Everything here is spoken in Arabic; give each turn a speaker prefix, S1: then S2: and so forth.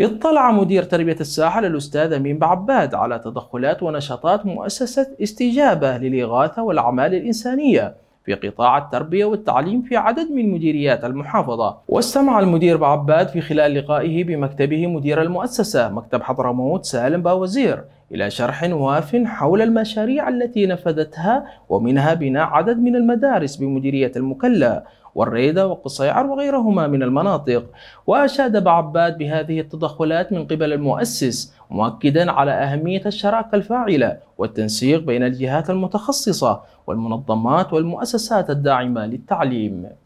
S1: اطلع مدير تربية الساحل الأستاذ أمين بعباد على تدخلات ونشاطات مؤسسة استجابة للإغاثة والأعمال الإنسانية في قطاع التربية والتعليم في عدد من مديريات المحافظة واستمع المدير بعباد في خلال لقائه بمكتبه مدير المؤسسة مكتب حضرموت سالم باوزير إلى شرح واف حول المشاريع التي نفذتها ومنها بناء عدد من المدارس بمديرية المكلا والريدة وقصيعر وغيرهما من المناطق وأشاد بعباد بهذه التدخلات من قبل المؤسس مؤكدا على أهمية الشراكة الفاعلة والتنسيق بين الجهات المتخصصة والمنظمات والمؤسسات الداعمة للتعليم